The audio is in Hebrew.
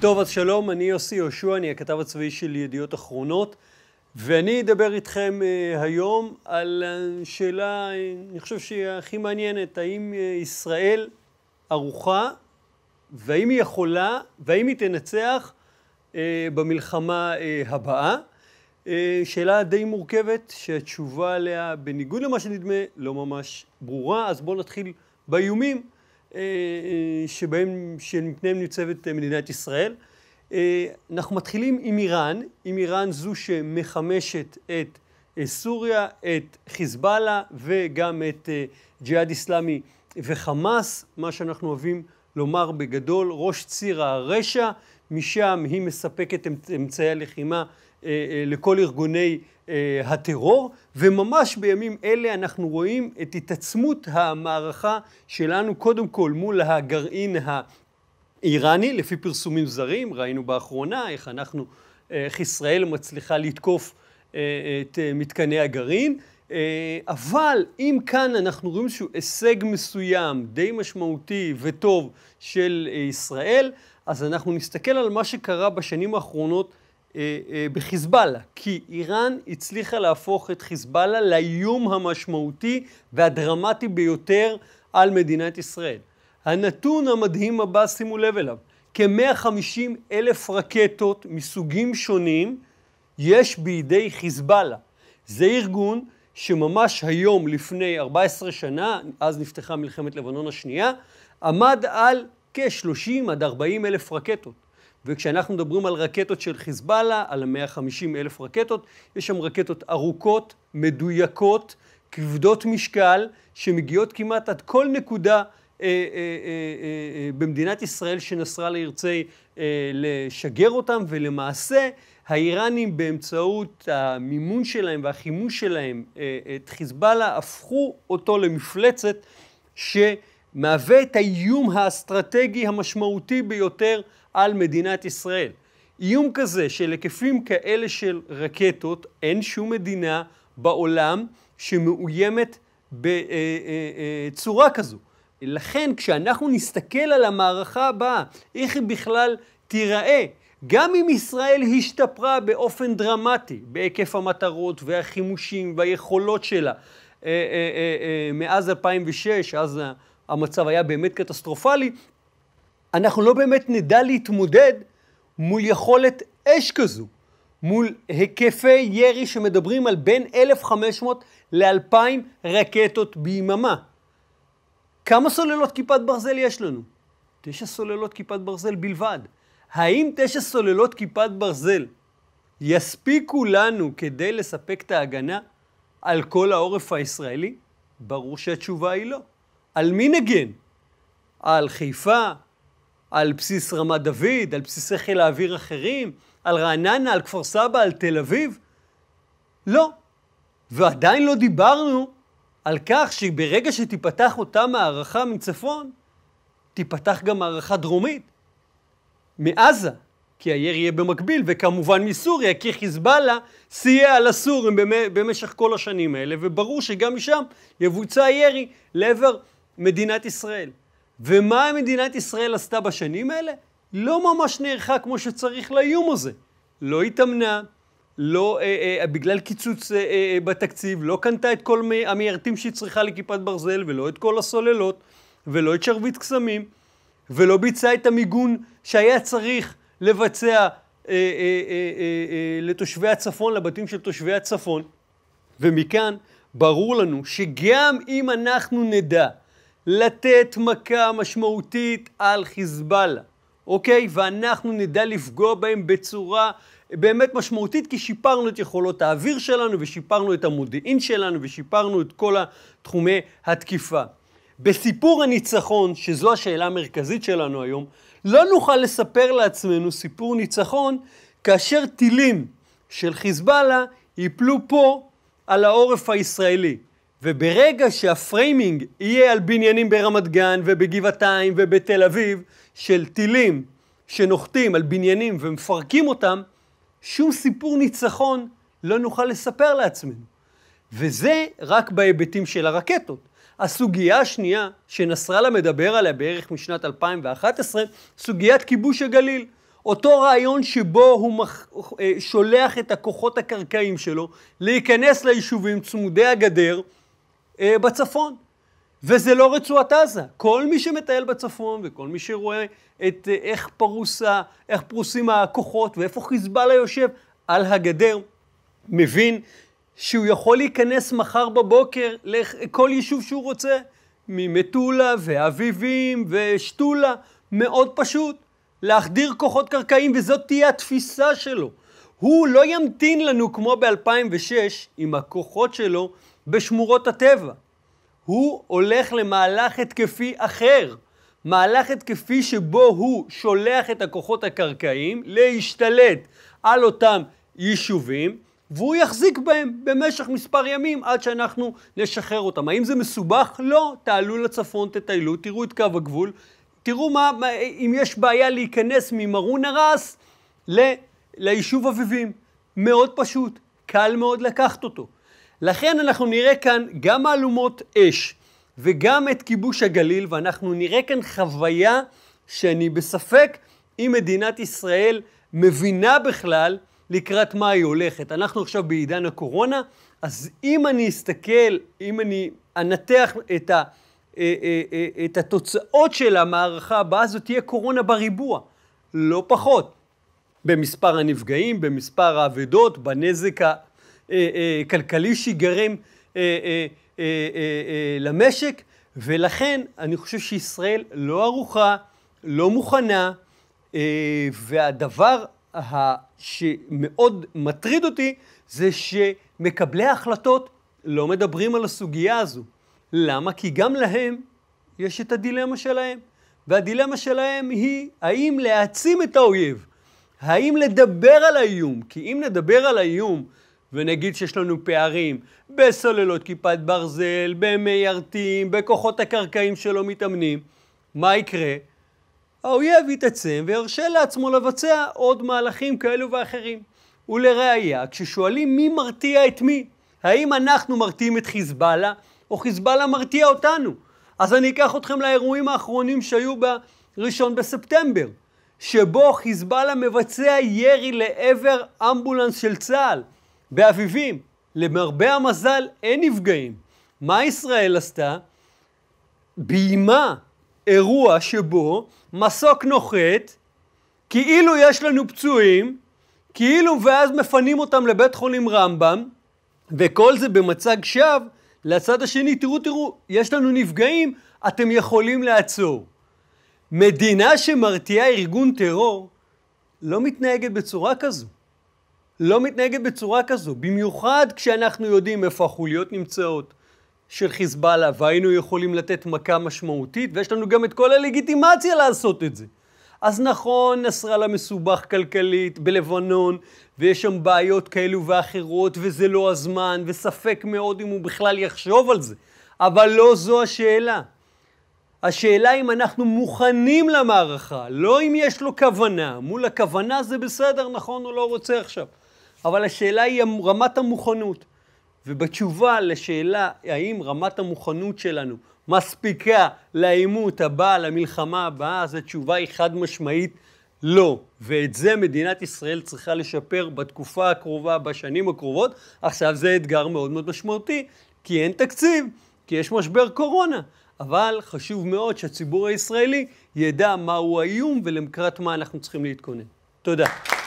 טוב, אז שלום, אני יוסי יהושע, אני הכתב הצבאי של ידיעות אחרונות, ואני אדבר איתכם אה, היום על אה, שאלה, אה, אני חושב שהיא הכי מעניינת, האם ישראל ערוכה, והאם היא יכולה, והאם היא תנצח במלחמה הבאה. אה, שאלה די מורכבת, שהתשובה עליה, בניגוד למה שנדמה, לא ממש ברורה. אז בואו נתחיל באיומים אה, אה, שבהם, שמפניהם ניצבת מדינת ישראל. אנחנו מתחילים עם איראן, עם איראן זו שמחמשת את סוריה, את חיזבאללה וגם את ג'יהאד איסלאמי וחמאס, מה שאנחנו אוהבים לומר בגדול, ראש ציר הרשע, משם היא מספקת אמצעי הלחימה אה, אה, לכל ארגוני אה, הטרור, וממש בימים אלה אנחנו רואים את התעצמות המערכה שלנו קודם כל מול הגרעין האיראני, לפי פרסומים זרים, ראינו באחרונה איך אנחנו, איך ישראל מצליחה לתקוף את מתקני הגרעין, אבל אם כאן אנחנו רואים שהוא הישג מסוים, די משמעותי וטוב של ישראל, אז אנחנו נסתכל על מה שקרה בשנים האחרונות אה, אה, בחיזבאללה, כי איראן הצליחה להפוך את חיזבאללה לאיום המשמעותי והדרמטי ביותר על מדינת ישראל. הנתון המדהים הבא, שימו לב אליו, כ-150 אלף רקטות מסוגים שונים יש בידי חיזבאללה. זה ארגון שממש היום לפני 14 שנה, אז נפתחה מלחמת לבנון השנייה, עמד על כ-30 עד 40 אלף רקטות. וכשאנחנו מדברים על רקטות של חיזבאללה, על 150 אלף רקטות, יש שם רקטות ארוכות, מדויקות, כבדות משקל, שמגיעות כמעט עד כל נקודה אה, אה, אה, אה, אה במדינת ישראל שנסראללה ירצה אה, לשגר אותם, ולמעשה האיראנים באמצעות המימון שלהם והחימוש שלהם את חיזבאללה, הפכו אותו למפלצת ש... מהווה את האיום האסטרטגי המשמעותי ביותר על מדינת ישראל. איום כזה של היקפים כאלה של רקטות, אין שום מדינה בעולם שמאוימת בצורה אה, אה, אה, כזו. לכן כשאנחנו נסתכל על המערכה הבאה, איך היא בכלל תיראה, גם אם ישראל השתפרה באופן דרמטי בהיקף המטרות והחימושים והיכולות שלה מאז 2006, אז המצב היה באמת קטסטרופלי, אנחנו לא באמת נדע להתמודד מול יכולת אש כזו, מול היקפי ירי שמדברים על בין 1,500 ל-2,000 רקטות ביממה. כמה סוללות כיפת ברזל יש לנו? תשע סוללות כיפת ברזל בלבד. האם תשע סוללות כיפת ברזל יספיקו לנו כדי לספק את ההגנה על כל העורף הישראלי? ברור שהתשובה היא לא. על מי נגן? על חיפה? על בסיס רמת דוד, על בסיסי חיל האוויר אחרים, על רעננה, על כפר סבא, על תל אביב? לא. ועדיין לא דיברנו על כך שברגע שתיפתח אותה מערכה מצפון, תיפתח גם מערכה דרומית. מעזה, כי הירי יהיה במקביל, וכמובן מסוריה, כי חיזבאללה סייע לסורים במשך כל השנים האלה, וברור שגם משם יבוצע ירי לעבר מדינת ישראל. ומה מדינת ישראל עשתה בשנים האלה? לא ממש נערכה כמו שצריך לאיום הזה. לא התאמנה, לא, אה, אה, בגלל קיצוץ אה, אה, אה בתקציב, לא קנתה את כל המיירטים שהיא צריכה לכיפת ברזל, ולא את כל הסוללות, ולא את שרביט קסמים, ולא ביצעה את המיגון שהיה צריך לבצע אה, אה, אה, אה, אה, לתושבי הצפון, לבתים של תושבי הצפון. ומכאן ברור לנו שגם אם אנחנו נדע לתת מכה משמעותית על חיזבאללה, אוקיי? ואנחנו נדע לפגוע בהם בצורה באמת משמעותית, כי שיפרנו את יכולות האוויר שלנו, ושיפרנו את המודיעין שלנו, ושיפרנו את כל תחומי התקיפה. בסיפור הניצחון, שזו השאלה המרכזית שלנו היום, לא נוכל לספר לעצמנו סיפור ניצחון כאשר טילים של חיזבאללה ייפלו פה על העורף הישראלי. וברגע שהפריימינג יהיה על בניינים ברמת גן ובגבעתיים ובתל אביב, של טילים שנוחתים על בניינים ומפרקים אותם, שום סיפור ניצחון לא נוכל לספר לעצמנו. וזה רק בהיבטים של הרקטות. הסוגיה השנייה שנסראללה מדבר עליה בערך משנת 2011, סוגיית כיבוש הגליל. אותו רעיון שבו הוא מח... אה, שולח את הכוחות הקרקעיים שלו להיכנס ליישובים צמודי הגדר אה, בצפון. וזה לא רצועת עזה. כל מי שמטייל בצפון וכל מי שרואה את אה, איך, פרוסה, איך פרוסים הכוחות ואיפה חיזבאללה יושב על הגדר, מבין שהוא יכול להיכנס מחר בבוקר לכל יישוב שהוא רוצה, ממטולה ואביבים ושתולה, מאוד פשוט, להחדיר כוחות קרקעיים וזאת תהיה התפיסה שלו. הוא לא ימתין לנו כמו ב-2006 עם הכוחות שלו בשמורות הטבע. הוא הולך למהלך התקפי אחר, מהלך התקפי שבו הוא שולח את הכוחות הקרקעיים להשתלט על אותם יישובים, והוא יחזיק בהם במשך מספר ימים עד שאנחנו נשחרר אותם. האם זה מסובך? לא. תעלו לצפון, תטיילו, תראו את קו הגבול, תראו מה, מה אם יש בעיה להיכנס ממרון הרס ל, ליישוב אביבים. מאוד פשוט, קל מאוד לקחת אותו. לכן אנחנו נראה כאן גם מהלומות אש וגם את כיבוש הגליל, ואנחנו נראה כאן חוויה שאני בספק אם מדינת ישראל מבינה בכלל לקראת מה היא הולכת. אנחנו עכשיו בעידן הקורונה, אז אם אני אסתכל, אם אני אנתח את, ה, אה, אה, אה, את התוצאות של המערכה הבאה, זו תהיה קורונה בריבוע, לא פחות. במספר הנפגעים, במספר האבדות, בנזק ה... אה, אה, כלכלי שיגרם אה, למשק, ולכן אני חושב שישראל לא ערוכה, לא מוכנה, והדבר שמאוד מטריד אותי זה שמקבלי ההחלטות לא מדברים על הסוגיה הזו. למה? כי גם להם יש את הדילמה שלהם. והדילמה שלהם היא האם להעצים את האויב, האם לדבר על האיום, כי אם נדבר על האיום ונגיד שיש לנו פערים בסוללות כיפת ברזל, במיירטים, בכוחות הקרקעים שלא מתאמנים, מה יקרה? האויב יתעצם וירשה לעצמו לבצע עוד מהלכים כאלו ואחרים. ולראיה, כששואלים מי מרתיע את מי, האם אנחנו מרתיעים את חיזבאללה, או חיזבאללה מרתיע אותנו? אז אני אקח אתכם לאירועים האחרונים שהיו בראשון בספטמבר, שבו חיזבאללה מבצע ירי לעבר אמבולנס של צה"ל. באביבים. למרבה המזל אין נפגעים. מה ישראל עשתה? ביימה אירוע שבו מסוק נוחת, כאילו יש לנו פצועים, כאילו ואז מפנים אותם לבית חולים רמב"ם, וכל זה במצג שווא, לצד השני, תראו, תראו, יש לנו נפגעים, אתם יכולים לעצור. מדינה שמרתיעה ארגון טרור לא מתנהגת בצורה כזו. לא מתנהגת בצורה כזו, במיוחד כשאנחנו יודעים איפה החוליות נמצאות של חיזבאללה, והיינו יכולים לתת מכה משמעותית, ויש לנו גם את כל הלגיטימציה לעשות את זה. אז נכון, נסראללה מסובך כלכלית בלבנון, ויש שם בעיות כאלו ואחרות, וזה לא הזמן, וספק מאוד אם הוא בכלל יחשוב על זה. אבל לא זו השאלה. השאלה אם אנחנו מוכנים למערכה, לא אם יש לו כוונה. מול הכוונה זה בסדר, נכון, הוא לא רוצה עכשיו. אבל השאלה היא רמת המוכנות. ובתשובה לשאלה האם רמת המוכנות שלנו מספיקה לעימות הבא, למלחמה הבאה, אז התשובה היא חד משמעית לא. ואת זה מדינת ישראל צריכה לשפר בתקופה הקרובה, בשנים הקרובות. עכשיו זה אתגר מאוד מאוד משמעותי, כי אין תקציב, כי יש משבר קורונה. אבל חשוב מאוד שהציבור הישראלי ידע מהו האיום ולמקראת מה אנחנו צריכים להתכונן. תודה.